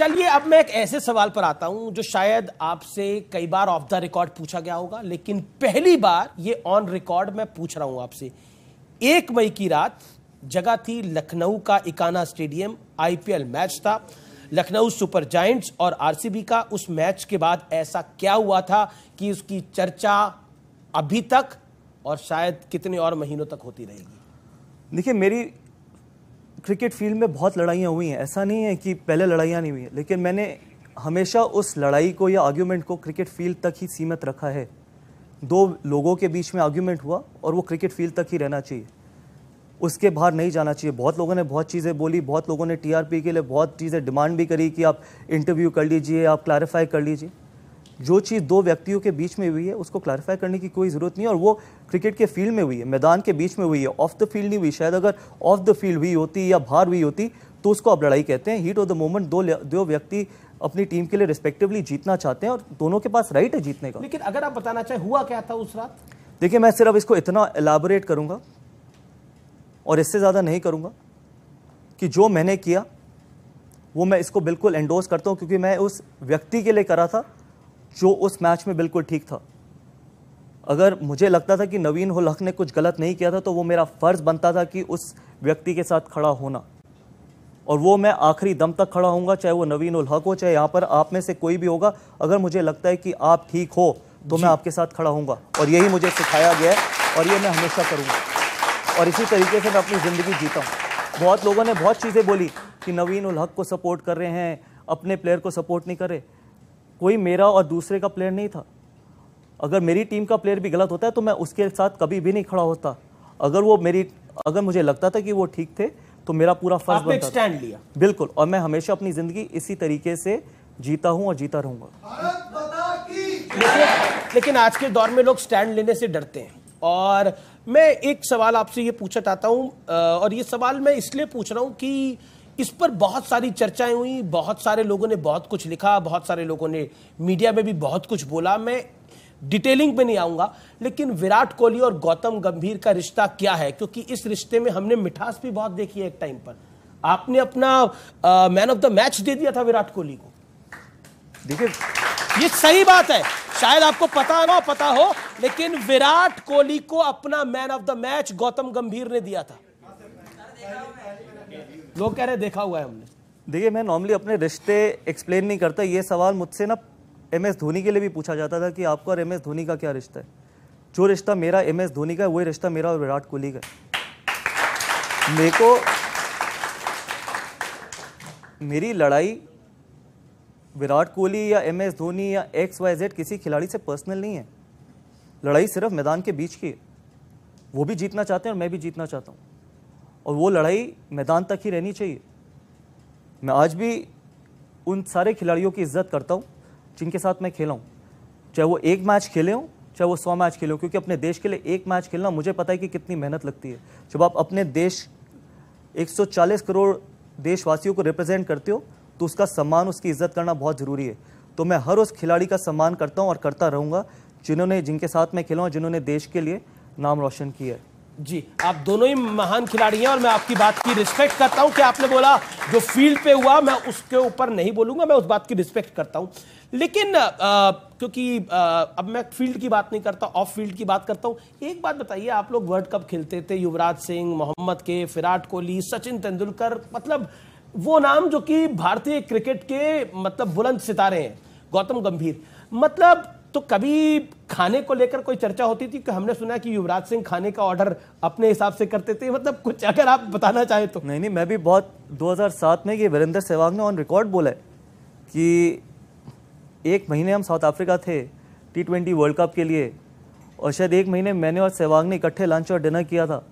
चलिए अब मैं एक ऐसे सवाल पर आता हूं जो शायद आपसे कई बार ऑफ द रिकॉर्ड पूछा गया होगा लेकिन पहली बार ये ऑन रिकॉर्ड मैं पूछ रहा हूं आपसे एक मई की रात जगह थी लखनऊ का इकाना स्टेडियम आईपीएल मैच था लखनऊ सुपर जाइंट्स और आरसीबी का उस मैच के बाद ऐसा क्या हुआ था कि उसकी चर्चा अभी तक और शायद कितने और महीनों तक होती रहेगी देखिए मेरी क्रिकेट फील्ड में बहुत लड़ाइयाँ हुई हैं ऐसा नहीं है कि पहले लड़ाइयाँ नहीं हुई हैं लेकिन मैंने हमेशा उस लड़ाई को या आर्ग्यूमेंट को क्रिकेट फील्ड तक ही सीमित रखा है दो लोगों के बीच में आर्ग्यूमेंट हुआ और वो क्रिकेट फील्ड तक ही रहना चाहिए उसके बाहर नहीं जाना चाहिए बहुत लोगों ने बहुत चीज़ें बोली बहुत लोगों ने टीआरपी के लिए बहुत चीज़ें डिमांड भी करी कि आप इंटरव्यू कर लीजिए आप क्लैरिफाई कर लीजिए जो चीज़ दो व्यक्तियों के बीच में हुई है उसको क्लैरिफाई करने की कोई ज़रूरत नहीं है और वो क्रिकेट के फील्ड में हुई है मैदान के बीच में हुई है ऑफ द फील्ड नहीं हुई शायद अगर ऑफ द फील्ड हुई होती या बाहर हुई होती तो उसको आप लड़ाई कहते हैं हीट ऑफ द मोमेंट दो दो व्यक्ति अपनी टीम के लिए रिस्पेक्टिवली जीतना चाहते हैं और दोनों के पास राइट है जीतने का लेकिन अगर आप बताना चाहें हुआ क्या था उस रात देखिए मैं सिर्फ इसको इतना एलाबोरेट करूँगा और इससे ज़्यादा नहीं करूँगा कि जो मैंने किया वो मैं इसको बिल्कुल एंडोर्स करता हूँ क्योंकि मैं उस व्यक्ति के लिए करा था जो उस मैच में बिल्कुल ठीक था अगर मुझे लगता था कि नवीन उल ने कुछ गलत नहीं किया था तो वो मेरा फ़र्ज़ बनता था कि उस व्यक्ति के साथ खड़ा होना और वो मैं आखिरी दम तक खड़ा होऊंगा चाहे वो नवीन उल हक हो चाहे यहाँ पर आप में से कोई भी होगा अगर मुझे लगता है कि आप ठीक हो तो मैं आपके साथ खड़ा होऊंगा और यही मुझे सिखाया गया है और ये मैं हमेशा करूँगा और इसी तरीके से मैं अपनी ज़िंदगी जीता हूँ बहुत लोगों ने बहुत चीज़ें बोली कि नवीन उल हक को सपोर्ट कर रहे हैं अपने प्लेयर को सपोर्ट नहीं कर रहे कोई मेरा और दूसरे का प्लेयर नहीं था अगर मेरी टीम का प्लेयर भी गलत होता है तो मैं उसके साथ कभी भी नहीं खड़ा होता अगर वो मेरी अगर मुझे लगता था कि वो ठीक थे तो मेरा पूरा फर्ज बनता स्टैंड लिया बिल्कुल और मैं हमेशा अपनी जिंदगी इसी तरीके से जीता हूं और जीता रहूंगा लेकिन, लेकिन आज के दौर में लोग स्टैंड लेने से डरते हैं और मैं एक सवाल आपसे ये पूछना चाहता हूँ और ये सवाल मैं इसलिए पूछ रहा हूँ कि इस पर बहुत सारी चर्चाएं हुई बहुत सारे लोगों ने बहुत कुछ लिखा बहुत सारे लोगों ने मीडिया में भी बहुत कुछ बोला मैं डिटेलिंग पे नहीं आऊंगा लेकिन विराट कोहली और गौतम गंभीर का रिश्ता क्या है क्योंकि इस रिश्ते में हमने मिठास भी बहुत देखी है एक टाइम पर आपने अपना मैन ऑफ द मैच दे दिया था विराट कोहली को देखिए ये सही बात है शायद आपको पता ना पता हो लेकिन विराट कोहली को अपना man of the match Gautam Gambhir ने दिया था लोग कह रहे देखा हुआ है हमने देखिए मैं नॉर्मली अपने रिश्ते एक्सप्लेन नहीं करता ये सवाल मुझसे ना एम एस धोनी के लिए भी पूछा जाता था कि आपका और एम एस धोनी का क्या रिश्ता है जो रिश्ता मेरा एम एस धोनी का है वही रिश्ता मेरा और विराट कोहली का है मेरे को मेरी लड़ाई विराट कोहली या एम एस धोनी या एक्स वाई जेड किसी खिलाड़ी से पर्सनल नहीं है लड़ाई सिर्फ मैदान के बीच की है वो भी जीतना चाहते हैं और मैं भी जीतना चाहता हूँ और वो लड़ाई मैदान तक ही रहनी चाहिए मैं आज भी उन सारे खिलाड़ियों की इज्जत करता हूँ जिनके साथ मैं खेला हूँ चाहे वो एक मैच खेले हों चाहे वो सौ मैच खेले हों क्योंकि अपने देश के लिए एक मैच खेलना मुझे पता है कि कितनी मेहनत लगती है जब आप अपने देश 140 करोड़ देशवासियों को रिप्रेजेंट करते हो तो उसका सम्मान उसकी इज्जत करना बहुत ज़रूरी है तो मैं हर उस खिलाड़ी का सम्मान करता हूँ और करता रहूँगा जिन्होंने जिनके साथ मैं खेला हूँ जिन्होंने देश के लिए नाम रोशन किया है जी आप दोनों ही महान खिलाड़ी हैं और मैं आपकी बात की रिस्पेक्ट करता हूं कि आपने बोला जो फील्ड पे हुआ मैं उसके ऊपर नहीं बोलूंगा मैं उस बात की रिस्पेक्ट करता हूं लेकिन आ, क्योंकि आ, अब मैं फील्ड की बात नहीं करता ऑफ फील्ड की बात करता हूं एक बात बताइए आप लोग वर्ल्ड कप खेलते थे युवराज सिंह मोहम्मद के विराट कोहली सचिन तेंदुलकर मतलब वो नाम जो कि भारतीय क्रिकेट के मतलब बुलंद सितारे हैं गौतम गंभीर मतलब तो कभी खाने को लेकर कोई चर्चा होती थी कि हमने सुना कि युवराज सिंह खाने का ऑर्डर अपने हिसाब से करते थे मतलब कुछ अगर आप बताना चाहें तो नहीं नहीं मैं भी बहुत 2007 में ये वीरेंद्र सहवाग ने ऑन रिकॉर्ड बोला कि एक महीने हम साउथ अफ्रीका थे टी ट्वेंटी वर्ल्ड कप के लिए और शायद एक महीने मैंने और सहवाग ने इकट्ठे लंच और डिनर किया था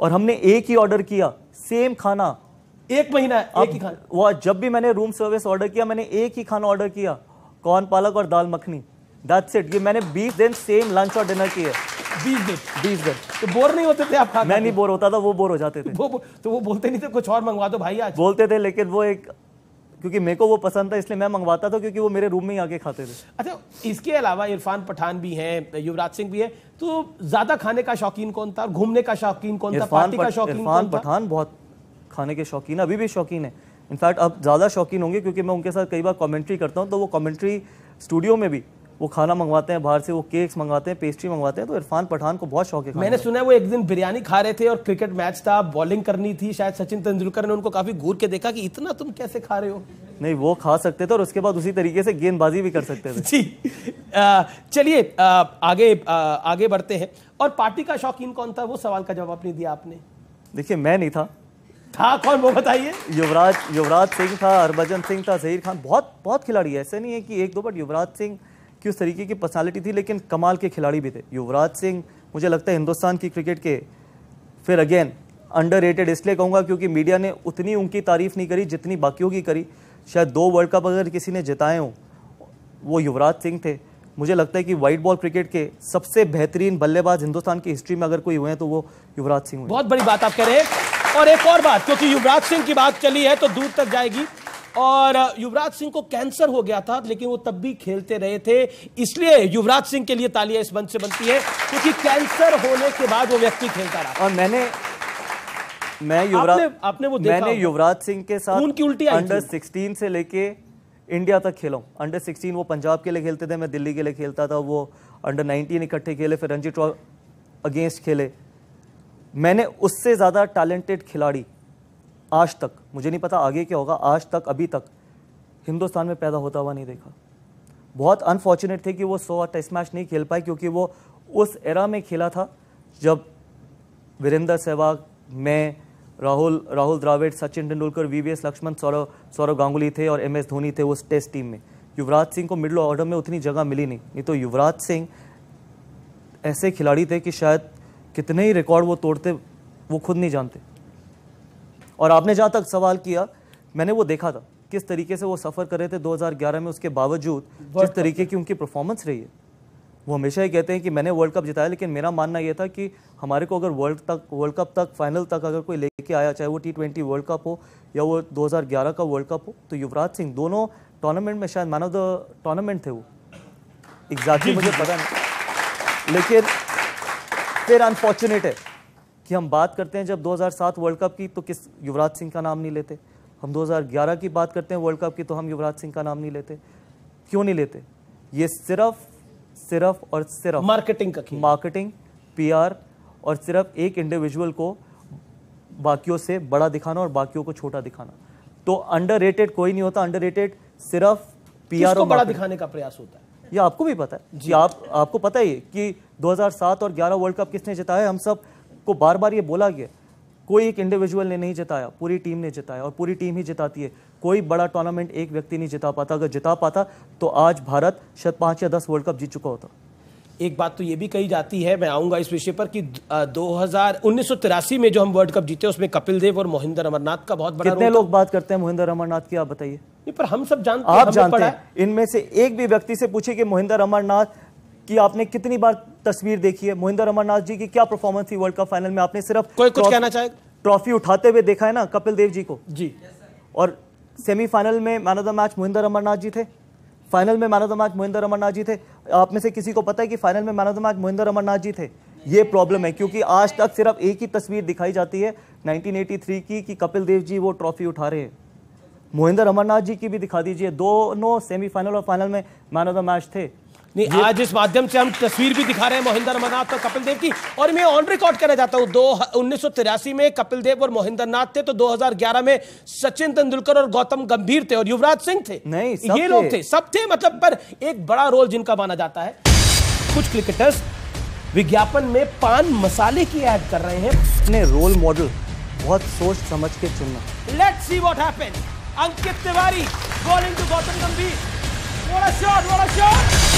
और हमने एक ही ऑर्डर किया सेम खाना एक महीना एक ही खाना वो जब भी मैंने रूम सर्विस ऑर्डर किया मैंने एक ही खाना ऑर्डर किया कॉर्न पालक और दाल मखनी दैट्स इट ये मैंने 20 दिन सेम लंच और डिनर किए 20 दिन 20 दिन तो बोर नहीं होते थे आप खाते मैं नहीं बोर होता था वो बोर हो जाते थे वो तो वो बोलते नहीं थे कुछ और मंगवा दो भाई आज बोलते थे लेकिन वो एक क्योंकि मेरे को वो पसंद था इसलिए मैं मंगवाता था क्योंकि वो मेरे रूम में ही आके खाते थे अच्छा इसके अलावा इरफान पठान भी हैं युवराज सिंह भी है तो ज्यादा खाने का शौकीन कौन था घूमने का शौकीन कौन था पार्टी का शौकीन इरफान पठान बहुत खाने के शौकीन अभी भी शौकीन है इनफैक्ट अब ज़्यादा शौकीन होंगे क्योंकि मैं उनके साथ कई बार कॉमेंट्री करता हूँ तो वो कॉमेंट्री स्टूडियो में भी वो खाना मंगवाते हैं बाहर से वो केक्स मंगवाते हैं पेस्ट्री मंगवाते हैं तो इरफान पठान को बहुत शौक है मैंने सुना वो एक दिन बिरयानी खा रहे थे और क्रिकेट मैच था बॉलिंग करनी थी शायद सचिन तेंदुलकर ने उनको काफी घूर के देखा कि इतना तुम कैसे खा रहे हो नहीं वो खा सकते थे और उसके बाद उसी तरीके से गेंदबाजी भी कर सकते थे जी चलिए आगे आगे बढ़ते हैं और पार्टी का शौकीन कौन था वो सवाल का जवाब नहीं दिया आपने देखिए मैं नहीं था था कौन वो बताइए युवराज युवराज सिंह था हरभजन सिंह था जहीर खान बहुत बहुत खिलाड़ी ऐसे नहीं है कि एक दो बट युवराज सिंह कि उस तरीके की पर्सनैलिटी थी लेकिन कमाल के खिलाड़ी भी थे युवराज सिंह मुझे लगता है हिंदुस्तान की क्रिकेट के फिर अगेन अंडर इसलिए कहूँगा क्योंकि मीडिया ने उतनी उनकी तारीफ़ नहीं करी जितनी बाकियों की करी शायद दो वर्ल्ड कप अगर किसी ने जिताए हों वो युवराज सिंह थे मुझे लगता है कि वाइट बॉल क्रिकेट के सबसे बेहतरीन बल्लेबाज हिंदुस्तान की हिस्ट्री में अगर कोई हुए हैं तो वो युवराज सिंह हुए बहुत बड़ी बात आप कह रहे हैं और एक और बात क्योंकि युवराज सिंह की बात चली है तो दूर तक जाएगी और युवराज सिंह को कैंसर हो गया था लेकिन वो तब भी खेलते रहे थे इसलिए युवराज सिंह के लिए तालियां इस बंद से बनती है क्योंकि कैंसर होने के बाद वो व्यक्ति खेलता रहा और मैंने मैं युवराज आपने, आपने वो देखा मैंने युवराज सिंह के साथ उनकी उल्टी अंडर सिक्सटीन से लेके इंडिया तक खेला हूँ अंडर सिक्सटीन वो पंजाब के लिए खेलते थे मैं दिल्ली के लिए खेलता था वो अंडर नाइनटीन इकट्ठे खेले फिर रणजी ट्रॉ अगेंस्ट खेले मैंने उससे ज़्यादा टैलेंटेड खिलाड़ी आज तक मुझे नहीं पता आगे क्या होगा आज तक अभी तक हिंदुस्तान में पैदा होता हुआ नहीं देखा बहुत अनफॉर्चुनेट थे कि वो सौ टेस्ट मैच नहीं खेल पाए क्योंकि वो उस एरा में खेला था जब वीरेंद्र सहवाग मैं Rahul Rahul Dravid Sachin Tendulkar V V S Laxman Sourav Sourav Ganguly थे और एम एस धोनी थे उस टेस्ट टीम में युवराज सिंह को मिडल ऑर्डर में उतनी जगह मिली नहीं नहीं तो युवराज सिंह ऐसे खिलाड़ी थे कि शायद कितने ही रिकॉर्ड वो तोड़ते वो खुद नहीं जानते और आपने जहाँ तक सवाल किया मैंने वो देखा था किस तरीके से वो सफ़र कर रहे थे 2011 में उसके बावजूद जिस तरीके की उनकी परफॉर्मेंस रही है वो हमेशा ही कहते हैं कि मैंने वर्ल्ड कप जिताया लेकिन मेरा मानना यह था कि हमारे को अगर वर्ल्ड तक वर्ल्ड कप तक फाइनल तक अगर कोई लेके आया चाहे वो टी ट्वेंटी वर्ल्ड कप हो या वो 2011 का वर्ल्ड कप हो तो युवराज सिंह दोनों टूर्नामेंट में शायद मैन ऑफ द टूर्नामेंट थे वो एग्जैक्टली exactly मुझे पता नहीं लेकिन फिर अनफॉर्चुनेट है कि हम बात करते हैं जब 2007 वर्ल्ड कप की तो किस युवराज सिंह का नाम नहीं लेते हम 2011 की बात करते हैं वर्ल्ड कप की तो हम युवराज सिंह का नाम नहीं लेते क्यों नहीं लेते ये सिर्फ सिर्फ और सिर्फ मार्केटिंग का मार्केटिंग पीआर और सिर्फ एक इंडिविजुअल को बाकियों से बड़ा दिखाना और बाकियों को छोटा दिखाना तो अंडर कोई नहीं होता अंडर सिर्फ पी आर बड़ा दिखाने का प्रयास होता है ये आपको भी पता है जी आप आपको पता ही है कि 2007 और 11 वर्ल्ड कप किसने जिताया हम सब आपको बार बार ये बोला गया कोई एक इंडिविजुअल ने नहीं जिताया पूरी टीम ने जिताया और पूरी टीम ही जिताती है कोई बड़ा टूर्नामेंट एक व्यक्ति नहीं जिता पाता अगर जिता पाता तो आज भारत शायद पाँच या दस वर्ल्ड कप जीत चुका होता एक बात तो ये भी कही जाती है मैं आऊँगा इस विषय पर कि दो हजार में जो हम वर्ल्ड कप जीते उसमें कपिल देव और मोहिंदर अमरनाथ का बहुत बड़ा कितने लोग बात करते हैं मोहिंदर अमरनाथ की आप बताइए पर हम सब जानते हैं आप जानते हैं इनमें से एक भी व्यक्ति से पूछे कि मोहिंदर अमरनाथ कि आपने कितनी बार तस्वीर देखी है मोहिंदर अमरनाथ जी की क्या परफॉर्मेंस थी वर्ल्ड कप फाइनल में आपने सिर्फ कोई कुछ कहना चाहे ट्रॉफी उठाते हुए देखा है ना कपिल देव जी को जी और सेमीफाइनल में man of the match Mohinder Amarnath ji थे फाइनल में man of the match Mohinder Amarnath ji थे आप में से किसी को पता है कि फाइनल में man of the match Mohinder Amarnath ji थे ये प्रॉब्लम है क्योंकि आज तक सिर्फ एक ही तस्वीर दिखाई जाती है 1983 की कि कपिल देव जी वो ट्रॉफी उठा रहे हैं मोहिंदर अमरनाथ जी की भी दिखा दीजिए दोनों सेमीफाइनल और फाइनल में मैन ऑफ द मैच थे नहीं आज इस माध्यम से हम तस्वीर भी दिखा रहे हैं मोहिंदर नाथ और कपिल देव की और मैं ऑन रिकॉर्ड करना चाहता हूँ दो उन्नीस में कपिल देव और मोहिंदर नाथ थे तो 2011 में सचिन तेंदुलकर और गौतम गंभीर थे और युवराज सिंह थे नहीं ये लोग थे सब थे मतलब पर एक बड़ा रोल जिनका माना जाता है कुछ क्रिकेटर्स विज्ञापन में पान मसाले की ऐड कर रहे हैं अपने रोल मॉडल बहुत सोच समझ के चुनना लेट सी वॉट है अंकित तिवारी टू गौतम गंभीर